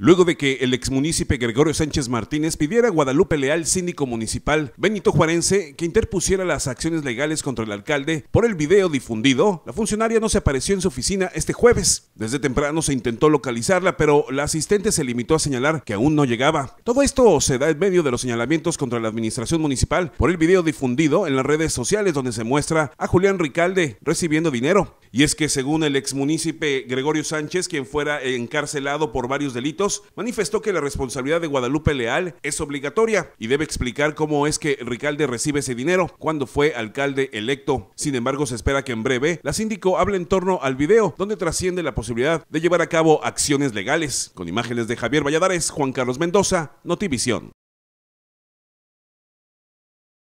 Luego de que el exmunícipe Gregorio Sánchez Martínez pidiera a Guadalupe Leal, síndico municipal Benito Juarense, que interpusiera las acciones legales contra el alcalde por el video difundido, la funcionaria no se apareció en su oficina este jueves. Desde temprano se intentó localizarla, pero la asistente se limitó a señalar que aún no llegaba. Todo esto se da en medio de los señalamientos contra la administración municipal por el video difundido en las redes sociales donde se muestra a Julián Ricalde recibiendo dinero. Y es que según el exmunícipe Gregorio Sánchez, quien fuera encarcelado por varios delitos, manifestó que la responsabilidad de Guadalupe Leal es obligatoria y debe explicar cómo es que Ricalde recibe ese dinero cuando fue alcalde electo. Sin embargo, se espera que en breve la síndico hable en torno al video, donde trasciende la posibilidad de llevar a cabo acciones legales. Con imágenes de Javier Valladares, Juan Carlos Mendoza, Notivisión.